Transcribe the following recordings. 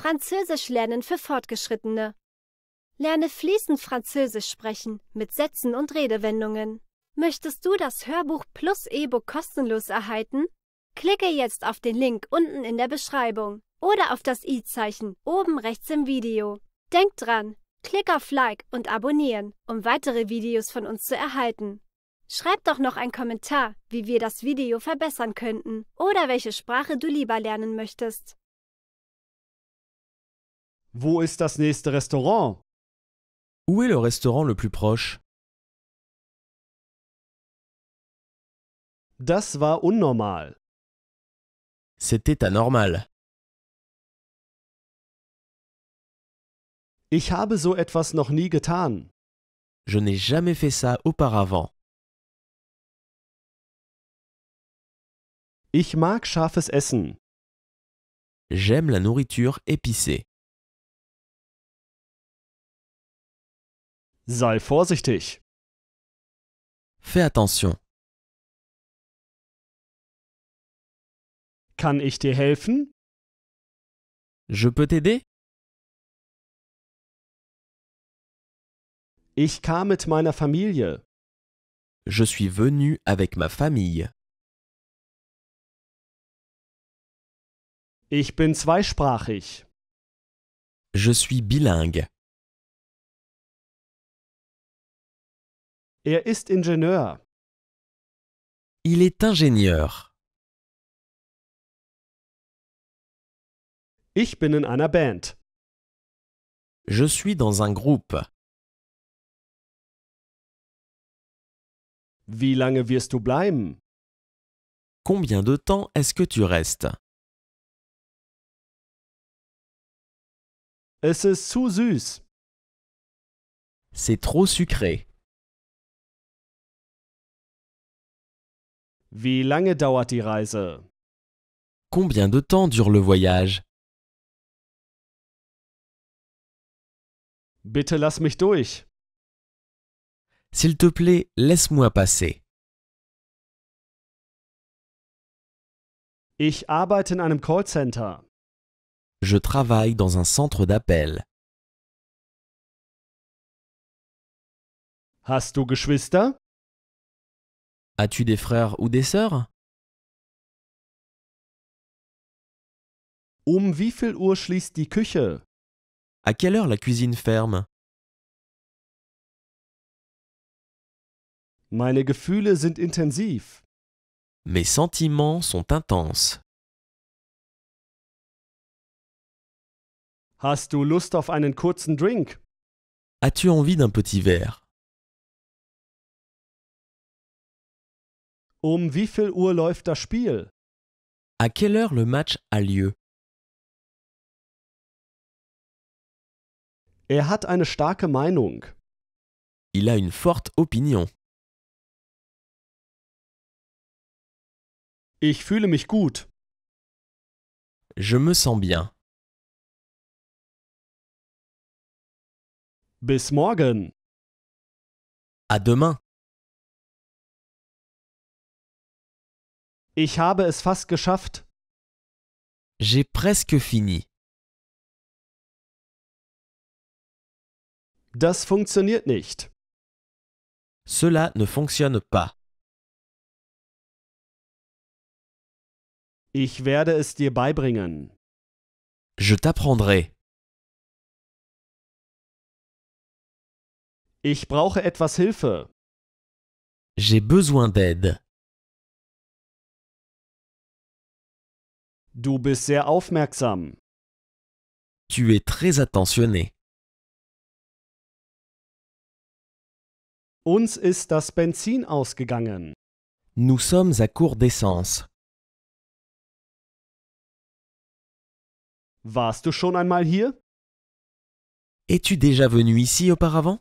Französisch lernen für Fortgeschrittene. Lerne fließend Französisch sprechen mit Sätzen und Redewendungen. Möchtest du das Hörbuch plus E-Book kostenlos erhalten? Klicke jetzt auf den Link unten in der Beschreibung oder auf das i-Zeichen oben rechts im Video. Denk dran, klick auf Like und Abonnieren, um weitere Videos von uns zu erhalten. Schreib doch noch einen Kommentar, wie wir das Video verbessern könnten oder welche Sprache du lieber lernen möchtest. Wo ist das nächste Restaurant? Où est le restaurant le plus proche? Das war unnormal. C'était anormal. Ich habe so etwas noch nie getan. Je n'ai jamais fait ça auparavant. Ich mag scharfes Essen. J'aime la nourriture épicée. Sei vorsichtig. Fais attention. Kann ich dir helfen? Je peux t'aider? Ich kam mit meiner Familie. Je suis venu avec ma famille. Ich bin zweisprachig. Je suis bilingue. Er ist Ingenieur. Il est ingénieur. Ich bin in einer Band. Je suis dans un groupe. Wie lange wirst du bleiben? Combien de temps est-ce que tu restes? Es ist zu süß. C'est trop sucré. Wie lange dauert die Reise? Combien de temps dure le voyage? Bitte lass mich durch. S'il te plaît, laisse-moi passer. Ich arbeite in einem Callcenter. Je travaille dans un centre d'appel. Hast du Geschwister? As-tu des frères ou des sœurs Um wie viel Uhr schließt die Küche? À quelle heure la cuisine ferme Meine Gefühle sind intensiv. Mes sentiments sont intenses. Hast du Lust auf einen kurzen Drink? As-tu envie d'un petit verre Um wie viel Uhr läuft das Spiel? À quelle heure le match a lieu? Er hat eine starke Meinung. Il a une forte opinion. Ich fühle mich gut. Je me sens bien. Bis morgen. À demain. Ich habe es fast geschafft. J'ai presque fini. Das funktioniert nicht. Cela ne fonctionne pas. Ich werde es dir beibringen. Je t'apprendrai. Ich brauche etwas Hilfe. J'ai besoin d'aide. Du bist sehr aufmerksam. Tu es très attentionné. Uns ist das Benzin ausgegangen. Nous sommes à court d'essence. Warst du schon einmal hier? Es-tu déjà venu ici auparavant?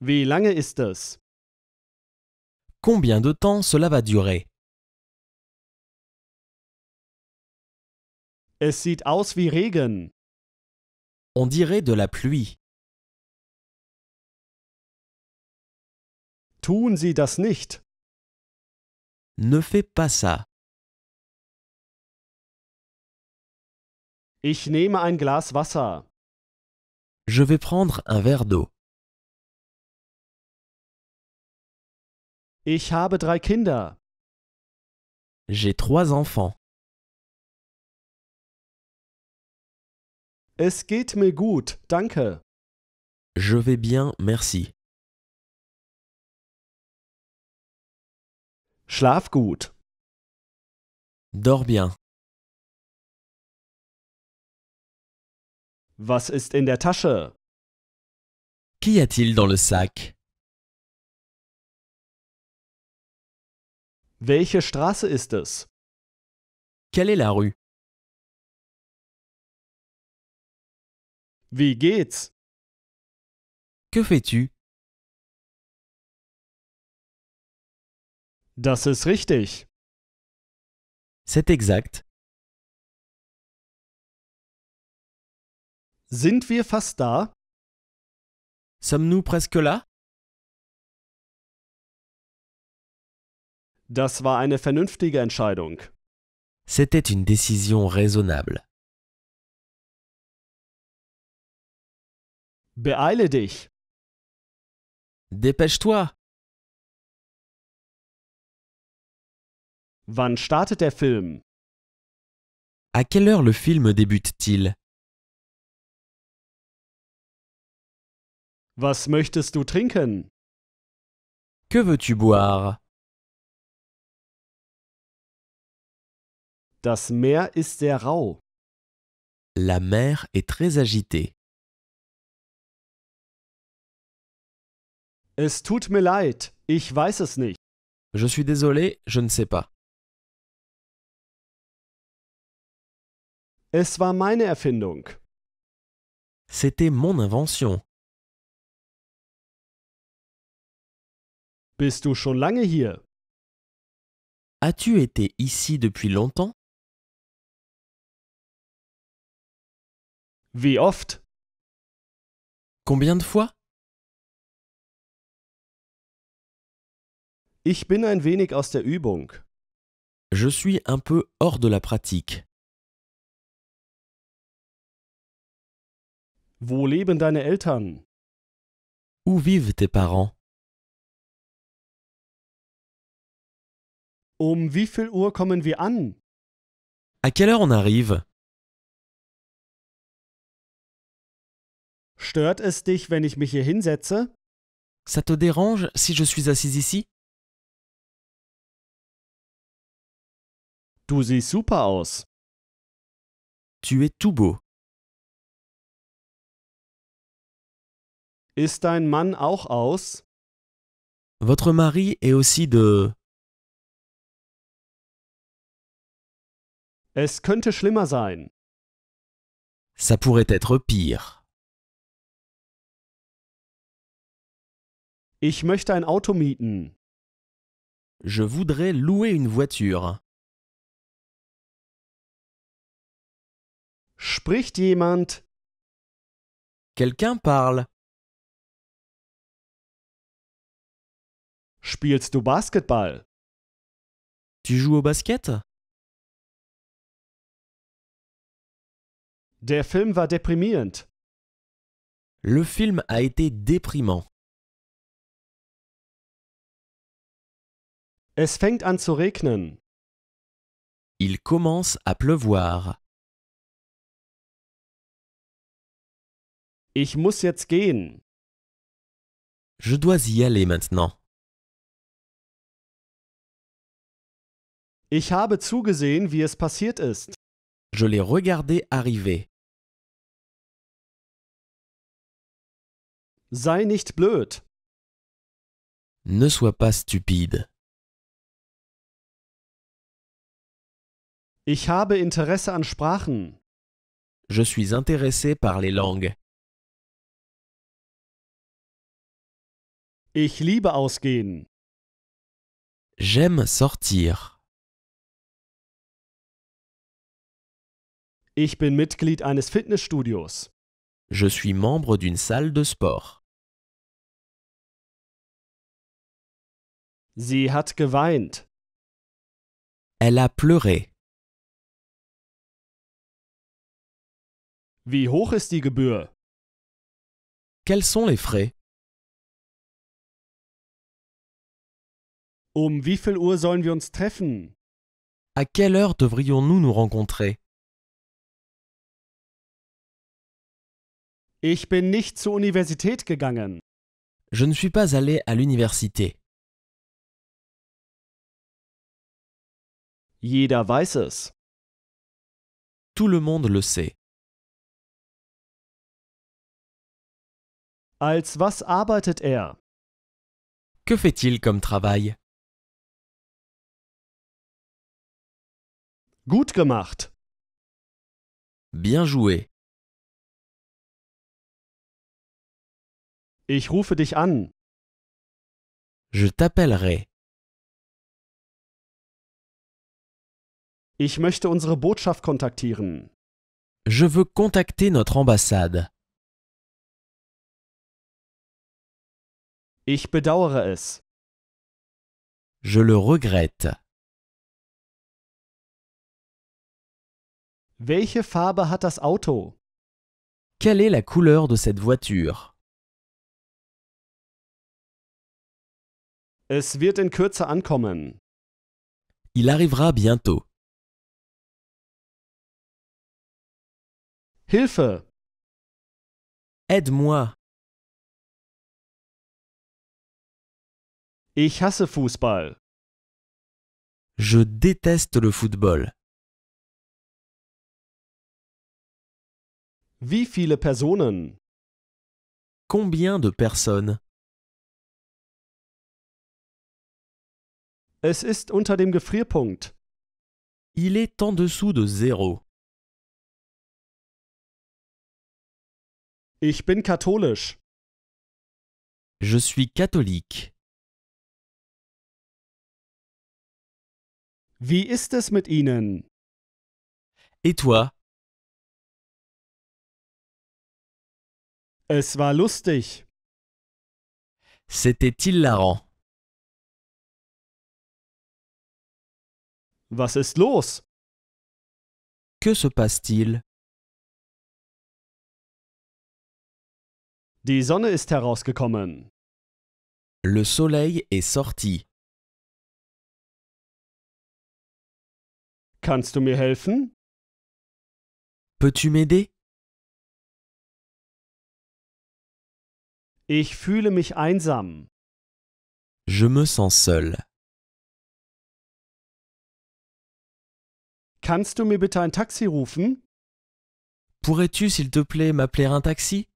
Wie lange ist es? combien de temps cela va durer. Es sieht aus wie Regen. On dirait de la pluie. Tun Sie das nicht. Ne fais pas ça. Ich nehme ein Glas Wasser. Je vais prendre un verre d'eau. Ich habe drei Kinder. J'ai trois enfants. Es geht mir gut, danke. Je vais bien, merci. Schlaf gut. Dors bien. Was ist in der Tasche? Qu'y a-t-il dans le sac Welche Straße ist es? Quelle est la rue? Wie geht's? Que fais-tu? Das ist richtig. C'est exact. Sind wir fast da? Sommes-nous presque là? Das war eine vernünftige Entscheidung. C'était une décision raisonnable. Beeile dich. Dépêche-toi. Wann startet der Film? À quelle heure le film débute-t-il Was möchtest du trinken? Que veux-tu boire Das Meer ist sehr rau. La mer est très agitée. Es tut mir leid, ich weiß es nicht. Je suis désolé, je ne sais pas. Es war meine Erfindung. C'était mon invention. Bist du schon lange hier? As-tu été ici depuis longtemps Wie oft? Combien de fois? Ich bin ein wenig aus der Übung. Je suis un peu hors de la pratique. Wo leben deine Eltern? Où vivent tes parents? Um wie viel Uhr kommen wir an? À quelle heure on arrive? Stört es dich, wenn ich mich hier hinsetze? Ça te dérange si je suis assise ici? Du siehst super aus. Tu es tout beau. Ist dein Mann auch aus? Votre mari est aussi de... Es könnte schlimmer sein. Ça pourrait être pire. Ich möchte ein Auto mieten. Je voudrais louer une voiture. Spricht jemand? Quelqu'un parle. Spielst du Basketball? Tu joues au basket? Der Film war deprimierend. Le film a été déprimant. Es fängt an zu regnen. Il commence à pleuvoir. Ich muss jetzt gehen. Je dois y aller maintenant. Ich habe zugesehen, wie es passiert ist. Je l'ai regardé arriver. Sei nicht blöd. Ne sois pas stupide. Ich habe Interesse an Sprachen. Je suis intéressé par les langues. Ich liebe ausgehen. J'aime sortir. Ich bin Mitglied eines Fitnessstudios. Je suis membre d'une salle de sport. Sie hat geweint. Elle a pleuré. Wie hoch ist die Gebühr? Quels sont les frais? Um wie viel Uhr sollen wir uns treffen? À quelle heure devrions-nous nous rencontrer? Ich bin nicht zur Universität gegangen. Je ne suis pas allé à l'université. Jeder weiß es. Tout le monde le sait. Als was arbeitet er? Que fait-il comme travail Gut gemacht. Bien joué. Ich rufe dich an. Je t'appellerai. Ich möchte unsere Botschaft kontaktieren. Je veux contacter notre ambassade. Ich bedauere es. Je le regrette. Welche Farbe hat das Auto? Quelle est la couleur de cette voiture Es wird in Kürze ankommen. Il arrivera bientôt. Hilfe! Aide-moi Ich hasse Fußball. Je déteste le football. Wie viele Personen? Combien de personnes? Es ist unter dem Gefrierpunkt. Il est en dessous de zéro. Ich bin katholisch. Je suis catholique. Wie ist es mit Ihnen? Et toi? Es war lustig. C'était hilarant. Was ist los? Que se passe-t-il? Die Sonne ist herausgekommen. Le soleil est sorti. Kannst du mir helfen? Peux-tu m'aider? Ich fühle mich einsam. Je me sens seul. Kannst du mir bitte ein Taxi rufen? Pourrais-tu, s'il te plaît, m'appeler un taxi?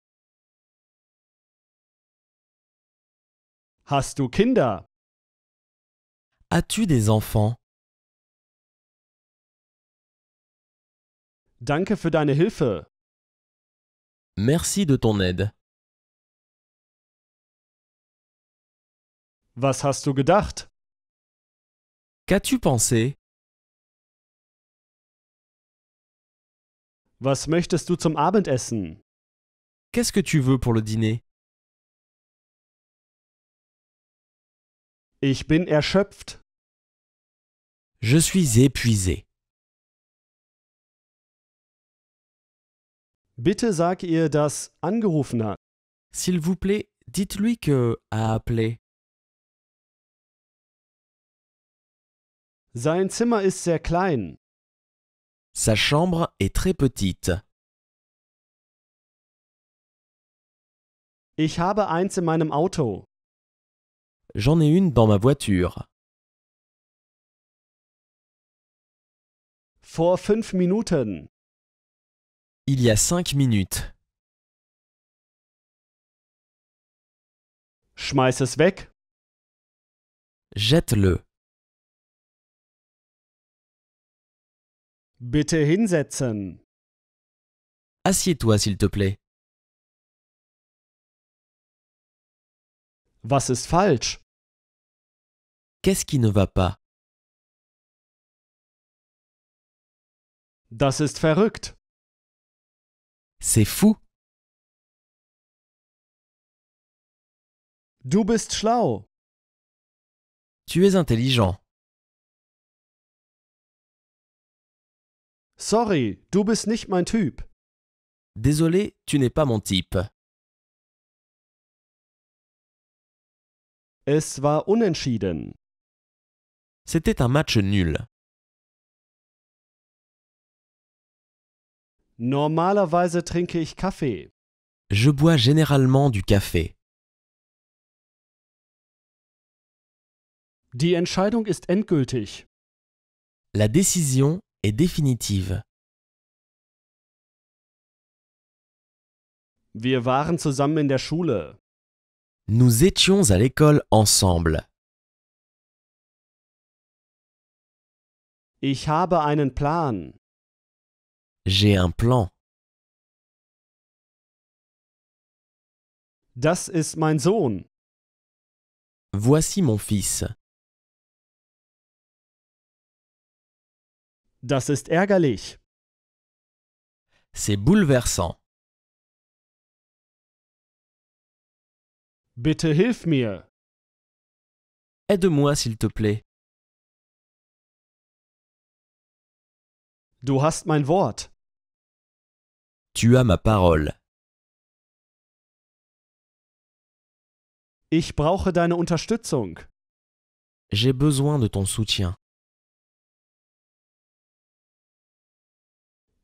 Hast du Kinder? As-tu des enfants? Danke für deine Hilfe. Merci de ton aide. Was hast du gedacht? Qu'as-tu pensé? Was möchtest du zum Abendessen? Qu'est-ce que tu veux pour le dîner? Ich bin erschöpft. Je suis épuisé. Bitte sag ihr, dass angerufen hat. S'il vous plaît, dites-lui que a appelé. Sein Zimmer ist sehr klein. Sa chambre est très petite. Ich habe eins in meinem Auto. J'en ai une dans ma voiture. Vor fünf Minuten. Il y a cinq minutes. Schmeiß es weg. Jette-le. Bitte hinsetzen. Assieds-toi, s'il te plaît. Was ist falsch? Qu'est-ce qui ne va pas? Das ist verrückt. C'est fou. Du bist schlau. Tu es intelligent. Sorry, du bist nicht mein Typ. Désolé, tu n'es pas mon type. Es war unentschieden. C'était un match nul. Normalerweise trinke ich Kaffee. Je bois généralement du café. Die Entscheidung ist endgültig. La décision est définitive. Wir waren zusammen in der Schule. Nous étions à l'école ensemble. Ich habe einen Plan. J'ai un plan. Das ist mein Sohn. Voici mon fils. Das ist ärgerlich. C'est bouleversant. Bitte hilf mir. Aide-moi s'il te plaît. Du hast mein Wort. Tu as ma parole. Ich brauche deine Unterstützung. J'ai besoin de ton soutien.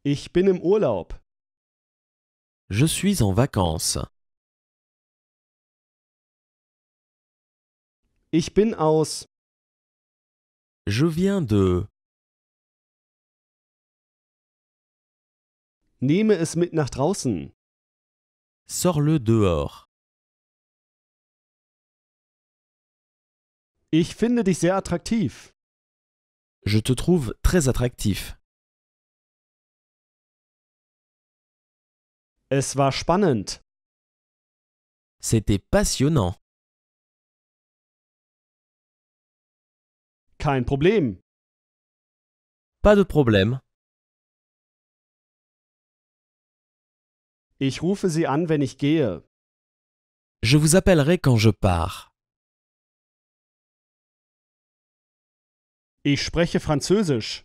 Ich bin im Urlaub. Je suis en vacances. Ich bin aus. Je viens de. Nehme es mit nach draußen. Sors-le dehors. Ich finde dich sehr attraktiv. Je te trouve très attraktiv. Es war spannend. C'était passionnant. Kein Problem. Pas de problème. Ich rufe sie an, wenn ich gehe. Je vous appellerai quand je pars. Ich spreche Französisch.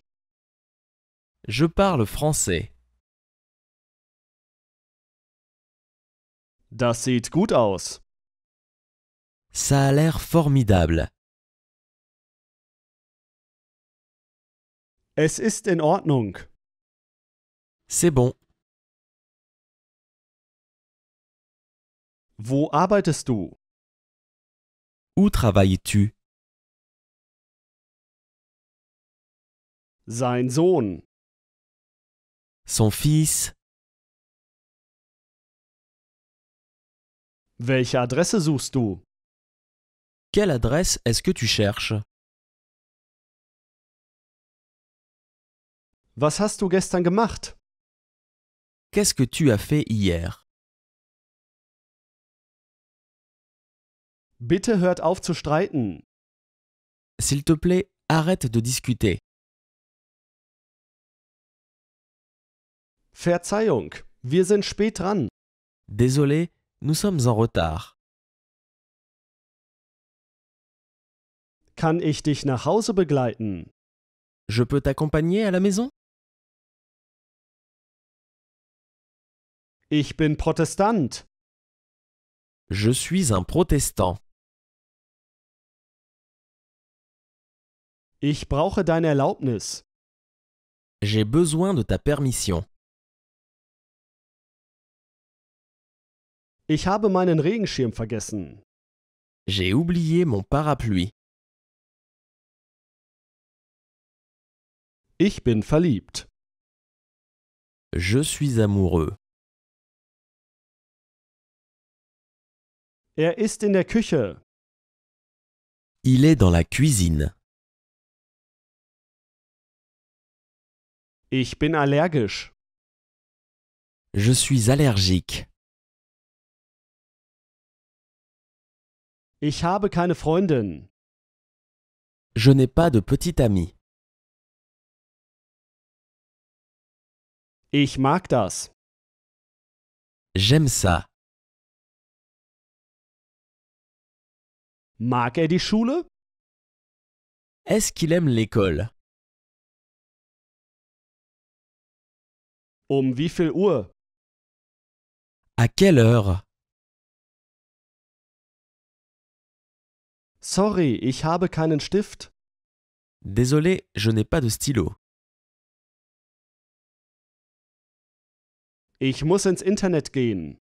Je parle français. Das sieht gut aus. Ça a l'air formidable. Es ist in Ordnung. C'est bon. Wo arbeitest du? Où travailles-tu? Sein Sohn. Son fils. Welche Adresse suchst du? Quelle adresse est-ce que tu cherches? Was hast du gestern gemacht? Qu'est-ce que tu as fait hier? Bitte hört auf zu streiten. S'il te plaît, arrête de discuter. Verzeihung, wir sind spät dran. Désolé, nous sommes en retard. Kann ich dich nach Hause begleiten? Je peux t'accompagner à la maison Ich bin Protestant. Je suis un protestant. Ich brauche deine Erlaubnis. J'ai besoin de ta permission. Ich habe meinen Regenschirm vergessen. J'ai oublié mon parapluie. Ich bin verliebt. Je suis amoureux. Er ist in der Küche. Il est dans la cuisine. Ich bin allergisch. Je suis allergique. Ich habe keine Freundin. Je n'ai pas de petite amie. Ich mag das. J'aime ça. Mag er die Schule? Est-ce qu'il aime l'école Um wie viel Uhr? À quelle heure? Sorry, ich habe keinen Stift. Désolé, je n'ai pas de stylo. Ich muss ins Internet gehen.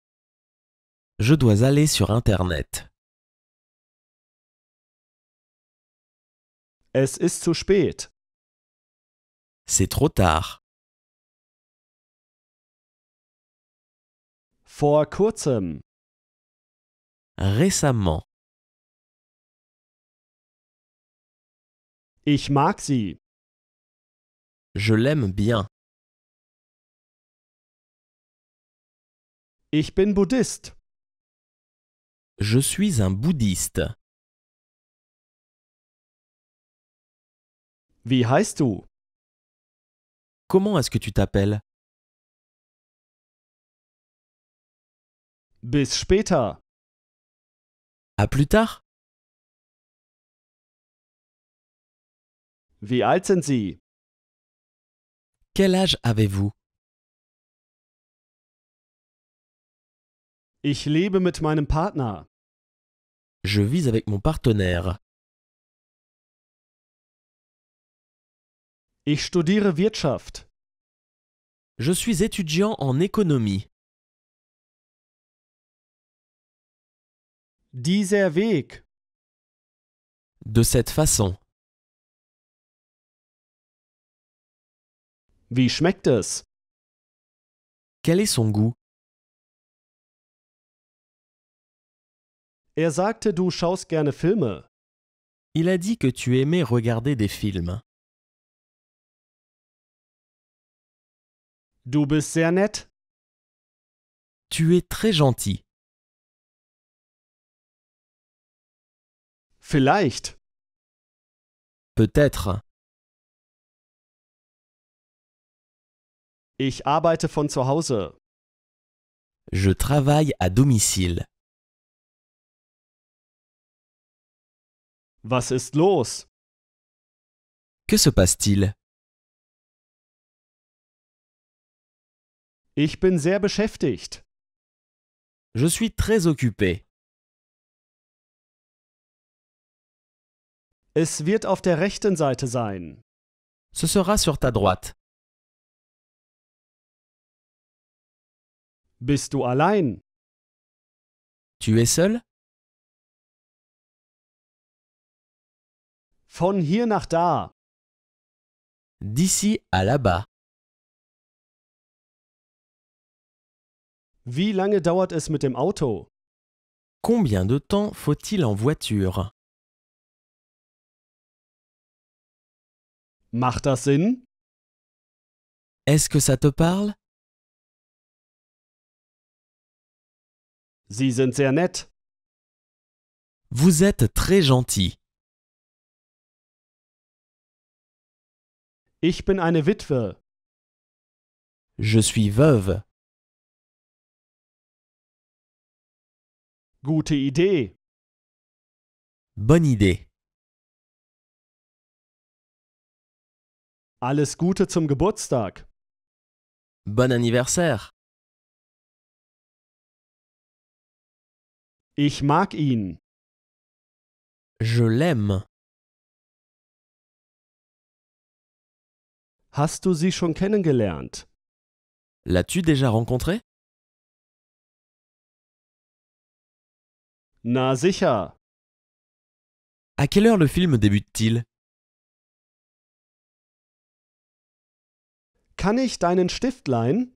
Je dois aller sur Internet. Es ist zu spät. C'est trop tard. Vor kurzem. Récemment. Ich mag sie. Je l'aime bien. Ich bin Buddhist. Je suis un bouddhiste. Wie heißt Comment est-ce que tu t'appelles Bis später. A plus tard. Wie alt sind Sie? Quel âge avez-vous? Ich lebe mit meinem Partner. Je vis avec mon partenaire. Ich studiere Wirtschaft. Je suis étudiant en économie. Dieser Weg. De cette façon. Wie schmeckt es? Quel est son goût Er sagte, du schaust gerne Filme. Il a dit que tu aimais regarder des films. Du bist sehr nett. Tu es très gentil. Vielleicht. Peut-être. Ich arbeite von zu Hause. Je travaille à domicile. Was ist los? Que se passe-t-il Ich bin sehr beschäftigt. Je suis très occupé. Es wird auf der rechten Seite sein. Ce sera sur ta droite. Bist du allein? Tu es seul Von hier nach da. D'ici à là-bas. Wie lange dauert es mit dem Auto? Combien de temps faut-il en voiture Macht das Sinn? Est-ce que ça te parle? Sie sind sehr nett. Vous êtes très gentil. Ich bin eine Witwe. Je suis veuve. Gute Idee. Bonne Idee. Alles Gute zum Geburtstag. Bon anniversaire. Ich mag ihn. Je l'aime. Hast du sie schon kennengelernt? L'as-tu déjà rencontré Na sicher. À quelle heure le film débute-t-il Kann ich deinen Stift leihen?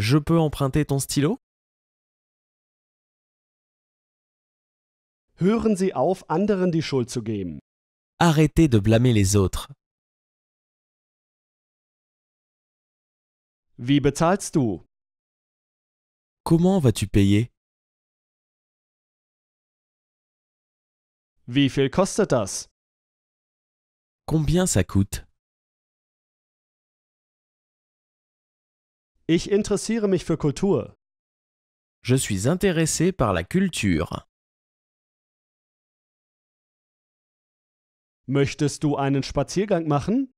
Je peux emprunter ton stylo? Hören Sie auf, anderen die Schuld zu geben. Arrêtez de blâmer les autres. Wie bezahlst du? Comment vas-tu payer? Wie viel kostet das? Combien ça coûte? Ich interessiere mich für Kultur. Je suis intéressé par la culture. Möchtest du einen Spaziergang machen?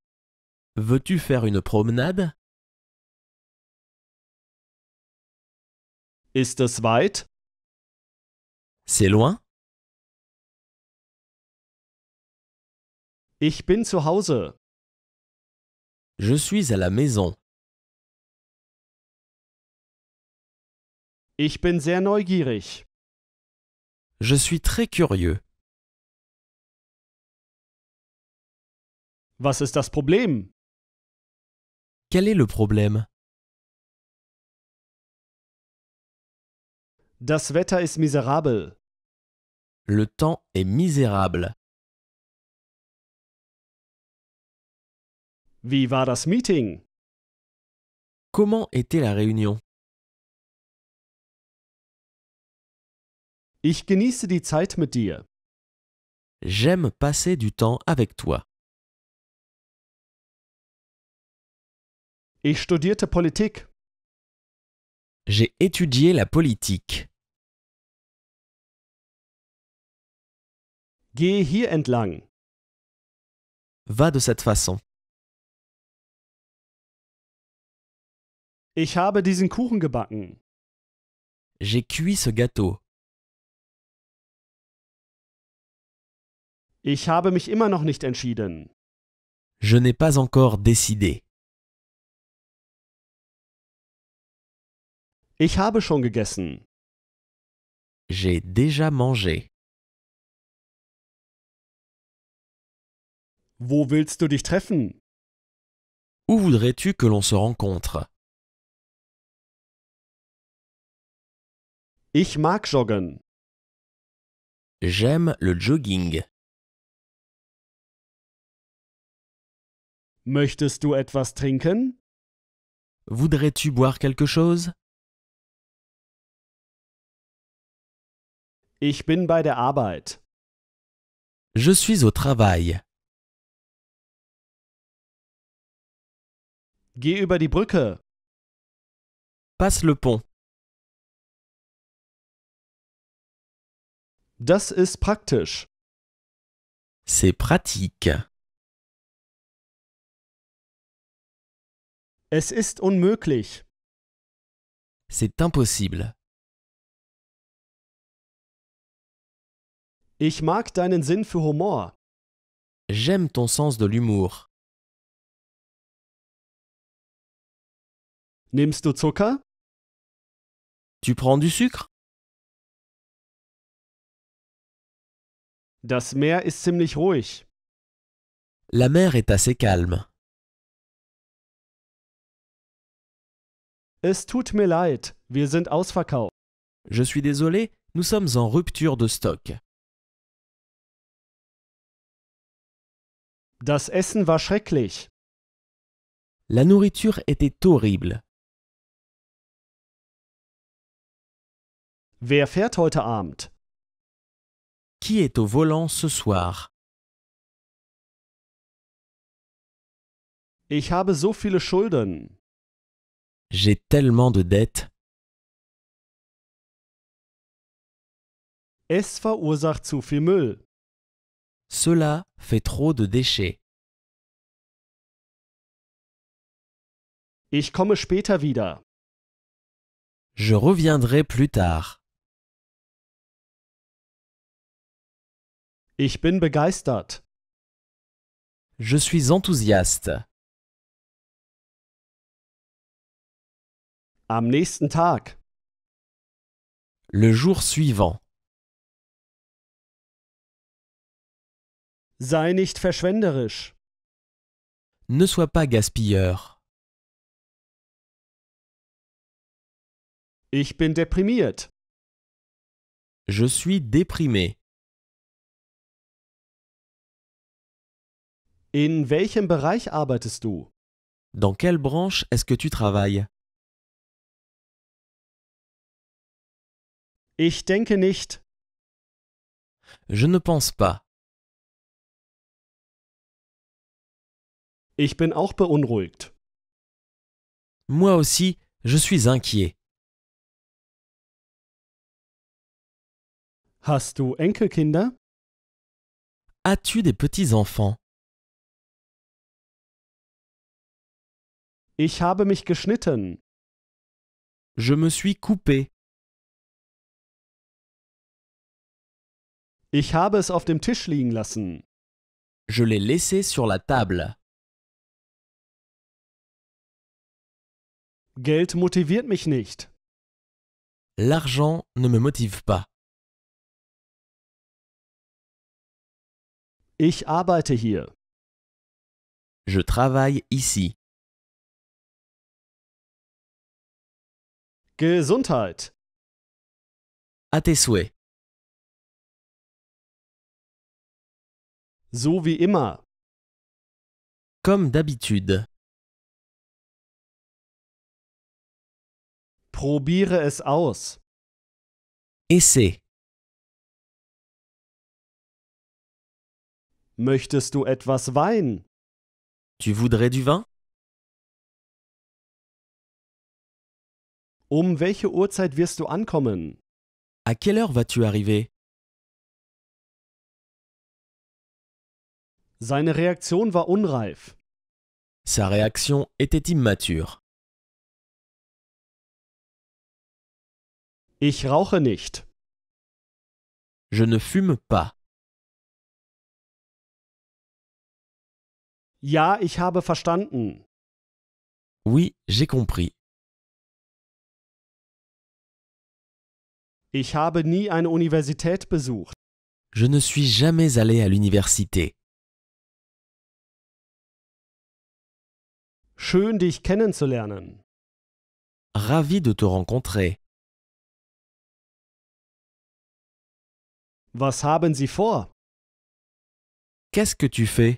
Veux-tu faire une promenade? Ist es weit? C'est loin? Ich bin zu Hause. Je suis à la maison. Ich bin sehr neugierig. Je suis très curieux. Was ist das Problem? Quel est le problème Das Wetter ist misérable Le temps est misérable. Wie war das Meeting? Comment était la réunion Ich genieße die Zeit mit dir. J'aime passer du temps avec toi. Ich studierte Politik. J'ai étudié la politique. Geh hier entlang. Va de cette façon. Ich habe diesen Kuchen gebacken. J'ai cuit ce gâteau. Ich habe mich immer noch nicht entschieden. Je n'ai pas encore décidé. Ich habe schon gegessen. J'ai déjà mangé. Wo willst du dich treffen? Où voudrais-tu que l'on se rencontre Ich mag joggen. J'aime le jogging. Möchtest du etwas trinken? Voudrais-tu boire quelque chose? Ich bin bei der Arbeit. Je suis au travail. Geh über die Brücke. Passe le pont. Das ist praktisch. C'est pratique. Es ist unmöglich. C'est impossible. Ich mag deinen Sinn für Humor. J'aime ton sens de l'humour. Nimmst du Zucker? Tu prends du sucre? Das Meer ist ziemlich ruhig. La mer est assez calme. Es tut mir leid, wir sind ausverkauft. Je suis désolé, nous sommes en rupture de stock. Das Essen war schrecklich. La nourriture était horrible. Wer fährt heute Abend? Qui est au volant ce soir Ich habe so viele Schulden. J'ai tellement de dettes. Es verursacht zu viel Müll. Cela fait trop de déchets. Ich komme später wieder. Je reviendrai plus tard. Ich bin begeistert. Je suis enthousiaste. Am nächsten Tag. Le jour suivant. Sei nicht verschwenderisch. Ne sois pas gaspilleur. Ich bin deprimiert. Je suis déprimé. In welchem Bereich arbeitest du? Dans quelle branche est-ce que tu travailles Ich denke nicht. Je ne pense pas. Ich bin auch beunruhigt. Moi aussi, je suis inquiet. Hast du Enkelkinder? As-tu des petits-enfants? Ich habe mich geschnitten. Je me suis coupé. Ich habe es auf dem Tisch liegen lassen. Je l'ai laissé sur la table. Geld motiviert mich nicht. L'argent ne me motive pas. Ich arbeite hier. Je travaille ici. Gesundheit. A tes souhaits. So wie immer. Comme d'habitude. Probiere es aus. Essay. Möchtest du etwas Wein? Tu voudrais du vin? Um welche Uhrzeit wirst du ankommen? À quelle heure vas-tu arriver? Seine Reaktion war unreif. Sa réaction était immature. Ich rauche nicht. Je ne fume pas. Ja, ich habe verstanden. Oui, j'ai compris. Ich habe nie eine Universität besucht. Je ne suis jamais allé à l'université. Schön, dich kennenzulernen. Ravi de te rencontrer. Was haben Sie vor? Qu'est-ce que tu fais?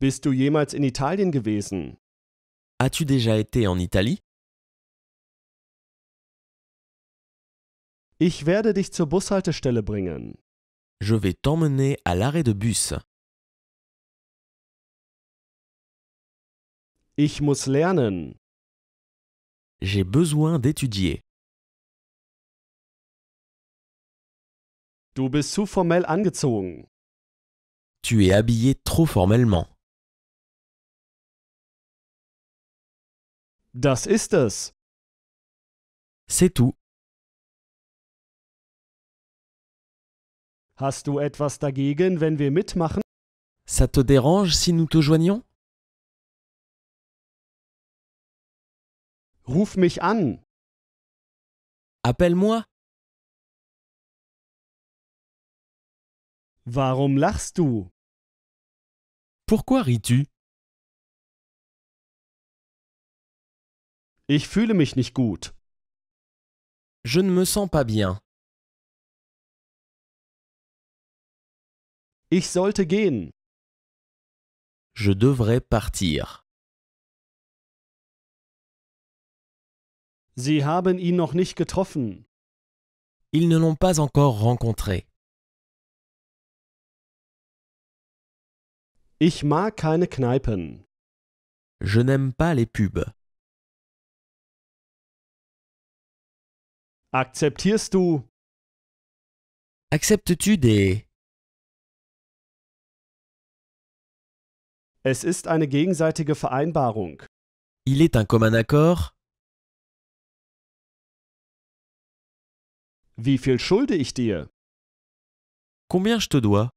Bist du jemals in Italien gewesen? As-tu déjà été en Italie? Ich werde dich zur Bushaltestelle bringen. Je vais t'emmener à l'arrêt de bus. Ich muss lernen. J'ai besoin d'étudier. Du bist zu formell angezogen. Tu es habillé trop formellement. Das ist es. C'est tout. Hast du etwas dagegen, wenn wir mitmachen? Ça te dérange si nous te joignons Ruf mich an. Appelle-moi. Warum lachst du? Pourquoi ris-tu? Ich fühle mich nicht gut. Je ne me sens pas bien. Ich sollte gehen. Je devrais partir. Sie haben ihn noch nicht getroffen. Ils ne l'ont pas encore rencontré. Ich mag keine Kneipen. Je n'aime pas les pubs. Akzeptierst du? Acceptes-tu des... Es ist eine gegenseitige Vereinbarung. Il est un commun accord. Wie viel schulde ich dir? Combien je te dois?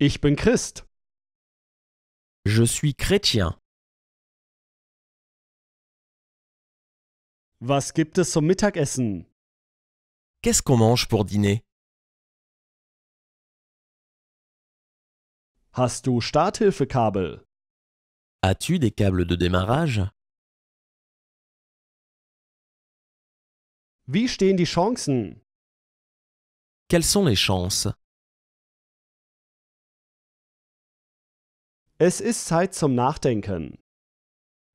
Ich bin Christ. Je suis chrétien. Was gibt es zum Mittagessen? Qu'est-ce qu'on mange pour dîner? Hast du Starthilfekabel? As-tu des câbles de démarrage? Wie stehen die Chancen? Quelles sont les chances? Es ist Zeit zum Nachdenken.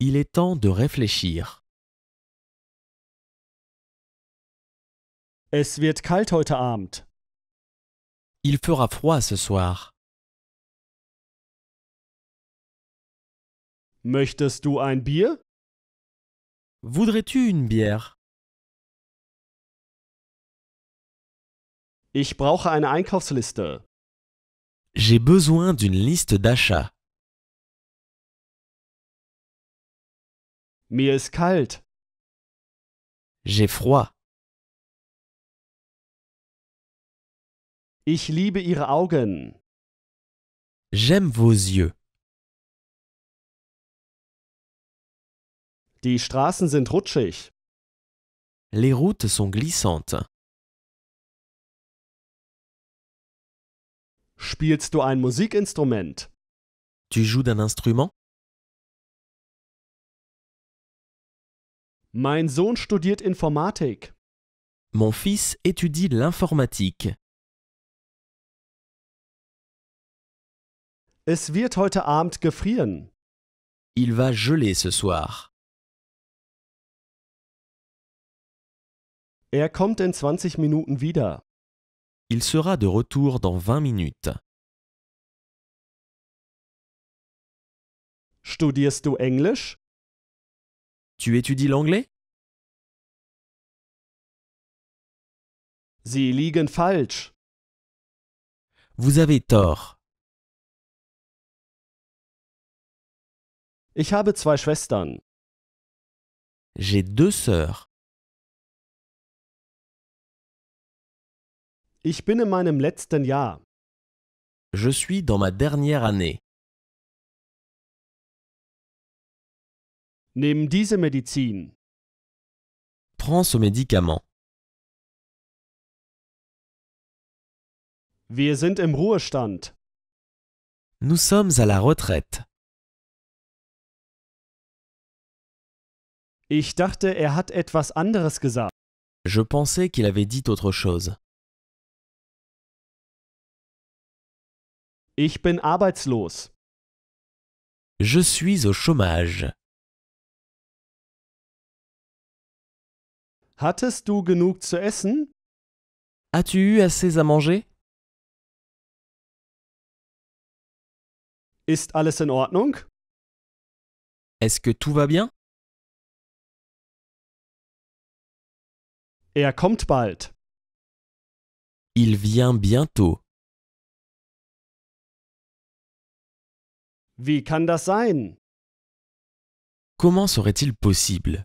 Il est temps de réfléchir. Es wird kalt heute Abend. Il fera froid ce soir. Möchtest du ein Bier? Voudrais-tu une bière? Ich brauche eine Einkaufsliste. J'ai besoin d'une liste d'achat. Mir ist kalt. J'ai froid. Ich liebe Ihre Augen. J'aime vos yeux. Die Straßen sind rutschig. Les routes sont glissantes. Spielst du ein Musikinstrument? Tu joues d'un instrument? Mein Sohn studiert Informatik. Mon fils étudie l'informatique. Es wird heute Abend gefrieren. Il va geler ce soir. Er kommt in 20 Minuten wieder. Il sera de retour dans 20 minutes. Studierst du Englisch? Tu étudies l'anglais? Sie liegen falsch. Vous avez tort. Ich habe zwei Schwestern. J'ai deux sœurs. Ich bin in meinem letzten Jahr. Je suis dans ma dernière année. Nimm diese Medizin. Prends ce médicament. Wir sind im Ruhestand. Nous sommes à la retraite. Ich dachte, er hat etwas anderes gesagt. Je pensais qu'il avait dit autre chose. Ich bin arbeitslos. Je suis au chômage. Hattest du genug zu essen? As-tu eu assez à manger? Ist alles in Ordnung? Est-ce que tout va bien? Er kommt bald. Il vient bientôt. Wie kann das sein? Comment serait-il possible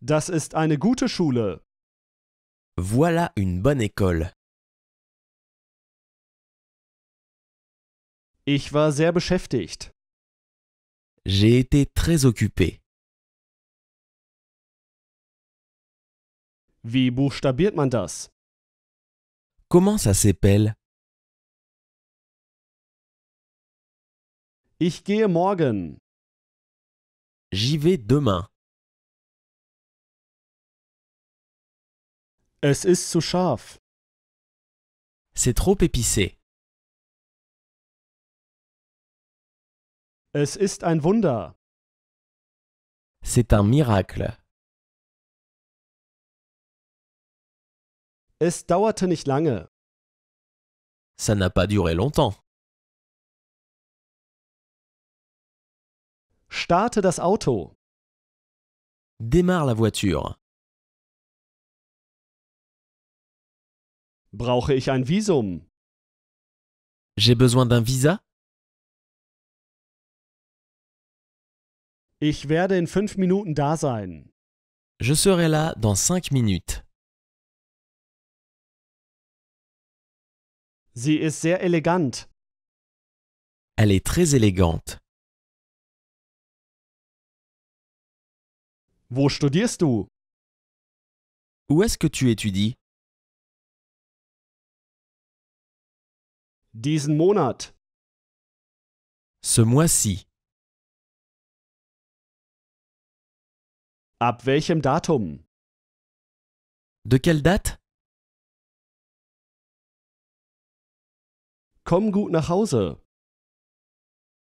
Das ist eine gute Schule. Voilà une bonne école. Ich war sehr beschäftigt. J'ai été très occupé. Wie buchstabiert man das? Comment ça s'appelle Ich gehe morgen. J'y vais demain. Es ist zu scharf. C'est trop épicé. Es ist ein Wunder. C'est un miracle. Es dauerte nicht lange. Ça n'a pas duré longtemps. Starte das Auto. Démarre la voiture. Brauche ich ein Visum? J'ai besoin d'un visa? Ich werde in fünf Minuten da sein. Je serai là dans cinq minutes. Sie ist sehr elegant. Elle est très élégante. Wo studierst du? Où est-ce que tu étudies Diesen Monat. Ce mois-ci. Ab welchem Datum? De quelle date Komm gut nach Hause.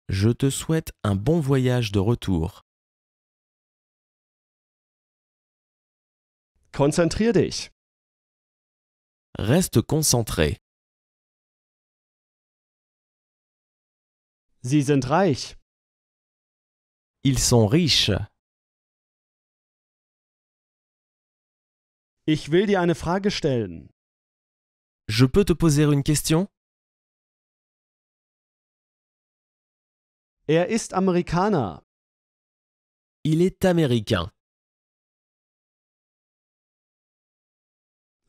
Je te souhaite un bon voyage de retour. Konzentrier dich. Reste concentré. Sie sind reich. Ils sont riches. Ich will dir eine Frage stellen. Je peux te poser une question Er ist Amerikaner. Il est américain.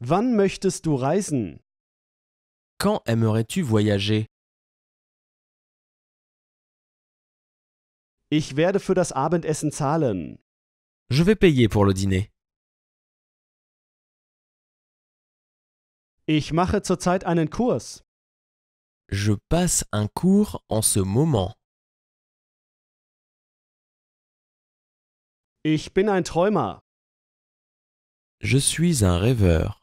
Wann möchtest du reisen? Quand aimerais-tu voyager? Ich werde für das Abendessen zahlen. Je vais payer pour le dîner. Ich mache zurzeit einen Kurs. Je passe un cours en ce moment. Ich bin ein Träumer. Je suis un rêveur.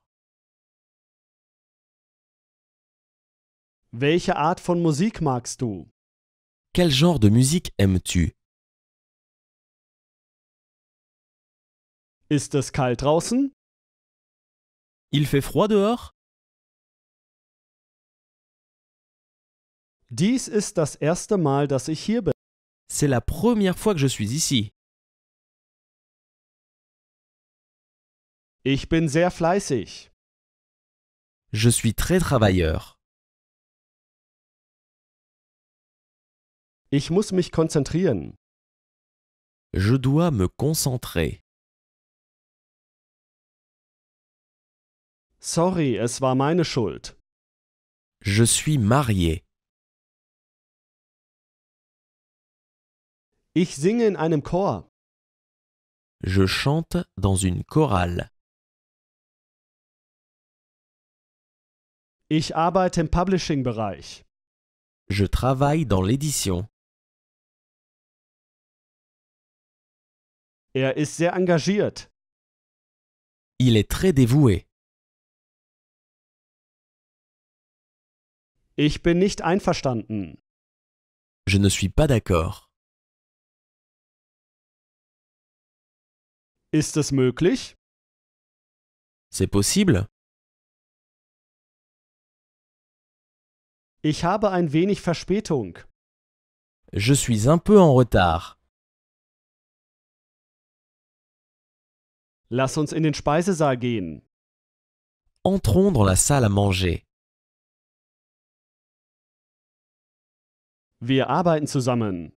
Welche Art von Musik magst du? Quel genre de musique aimes-tu? Ist es kalt draußen? Il fait froid dehors? Dies ist das erste Mal, dass ich hier bin. C'est la première fois que je suis ici. Ich bin sehr fleißig. Je suis très travailleur. Ich muss mich konzentrieren. Je dois me concentrer. Sorry, es war meine Schuld. Je suis marié. Ich singe in einem Chor. Je chante dans une chorale. Ich arbeite im Publishing-Bereich. Je travaille dans l'édition. Er ist sehr engagiert. Il est très dévoué. Ich bin nicht einverstanden. Je ne suis pas d'accord. Ist es möglich? C'est possible Ich habe ein wenig Verspätung. Je suis un peu en retard. Lass uns in den Speisesaal gehen. Entrons dans la salle à manger. Wir arbeiten zusammen.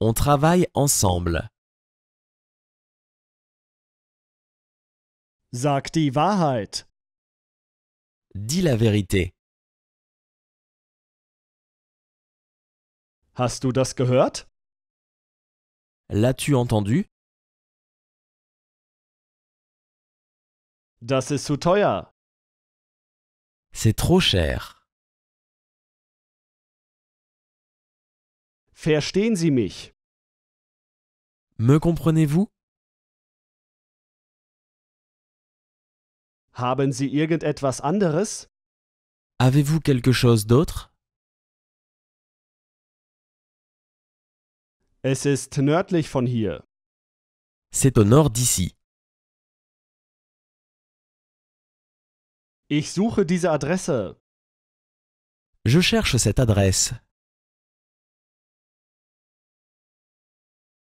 On travaille ensemble. Sag die Wahrheit. Dis la vérité. Hast du das gehört? L'as-tu entendu Das ist zu teuer. C'est trop cher. Verstehen Sie mich? Me comprenez-vous? Haben Sie irgendetwas anderes? Avez-vous quelque chose d'autre? Es ist nördlich von hier. C'est au nord d'ici. Ich suche diese Adresse. Je cherche cette adresse.